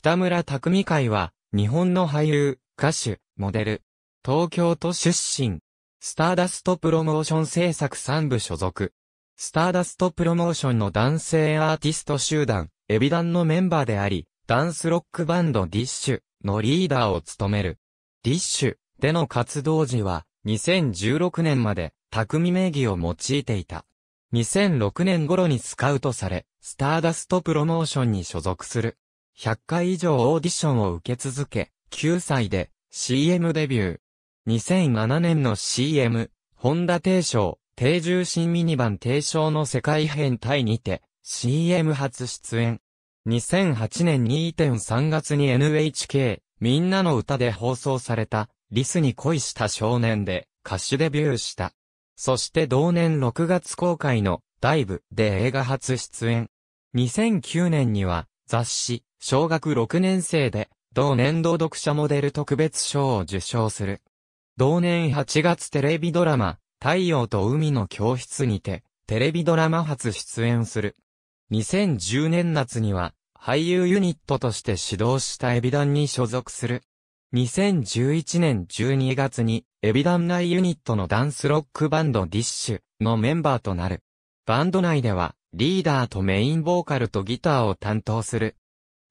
北村匠海は、日本の俳優、歌手、モデル、東京都出身、スターダストプロモーション制作3部所属、スターダストプロモーションの男性アーティスト集団、エビダンのメンバーであり、ダンスロックバンドディッシュのリーダーを務める。ディッシュでの活動時は、2016年まで、匠名義を用いていた。2006年頃にスカウトされ、スターダストプロモーションに所属する。100回以上オーディションを受け続け、9歳で CM デビュー。2007年の CM、ホンダ提唱、低重心ミニバン提唱の世界編対にて、CM 初出演。2008年2.3月に NHK、みんなの歌で放送された、リスに恋した少年で、歌手デビューした。そして同年6月公開の、ダイブで映画初出演。2009年には、雑誌、小学6年生で、同年度読者モデル特別賞を受賞する。同年8月テレビドラマ、太陽と海の教室にて、テレビドラマ初出演する。2010年夏には、俳優ユニットとして指導したエビダンに所属する。2011年12月に、エビダン内ユニットのダンスロックバンドディッシュのメンバーとなる。バンド内では、リーダーとメインボーカルとギターを担当する。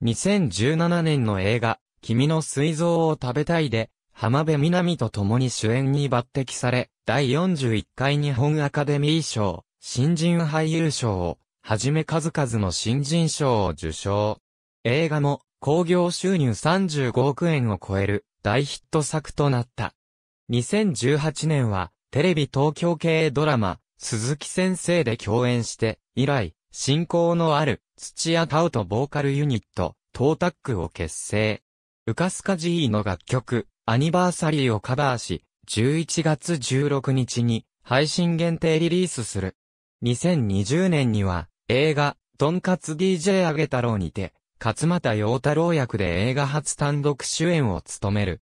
2017年の映画、君の水臓を食べたいで、浜辺美波と共に主演に抜擢され、第41回日本アカデミー賞、新人俳優賞を、はじめ数々の新人賞を受賞。映画も、興行収入35億円を超える大ヒット作となった。2018年は、テレビ東京系ドラマ、鈴木先生で共演して、以来、信仰のある土屋タウとボーカルユニット、トータックを結成。ウカスカジーの楽曲、アニバーサリーをカバーし、11月16日に配信限定リリースする。2020年には映画、トンカツ DJ あげ太郎にて、勝又陽太郎役で映画初単独主演を務める。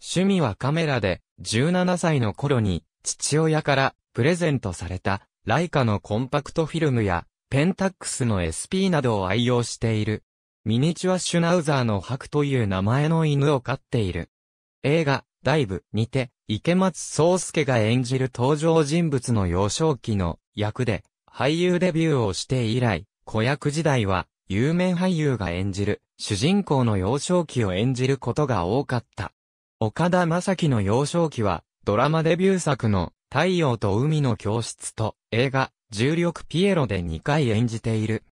趣味はカメラで、17歳の頃に、父親からプレゼントされた、ライカのコンパクトフィルムや、ペンタックスの SP などを愛用している。ミニチュアシュナウザーの白という名前の犬を飼っている。映画、ダイブにて、池松壮介が演じる登場人物の幼少期の役で、俳優デビューをして以来、子役時代は、有名俳優が演じる、主人公の幼少期を演じることが多かった。岡田正樹の幼少期は、ドラマデビュー作の、太陽と海の教室と映画、重力ピエロで2回演じている。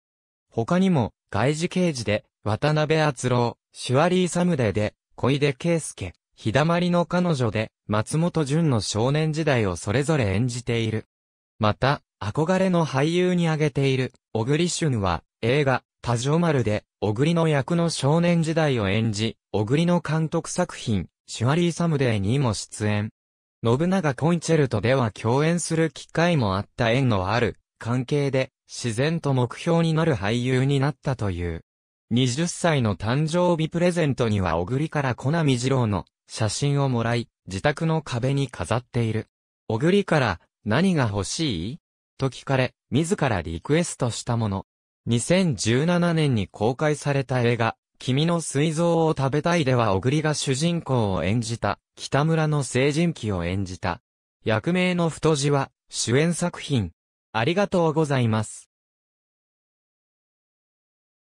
他にも、外事刑事で、渡辺厚郎、シュアリー・サムデで、小出圭介、日だまりの彼女で、松本潤の少年時代をそれぞれ演じている。また、憧れの俳優に挙げている、小栗旬は、映画、多女丸で、小栗の役の少年時代を演じ、小栗の監督作品、シュアリー・サムデーにも出演。信長コンチェルトでは共演する機会もあった縁のある関係で自然と目標になる俳優になったという。20歳の誕生日プレゼントには小栗からコナミ二郎の写真をもらい、自宅の壁に飾っている。小栗から何が欲しいと聞かれ、自らリクエストしたもの。2017年に公開された映画、君の水蔵を食べたいでは小栗が主人公を演じた、北村の成人期を演じた。役名の太字は、主演作品。ありがとうございます。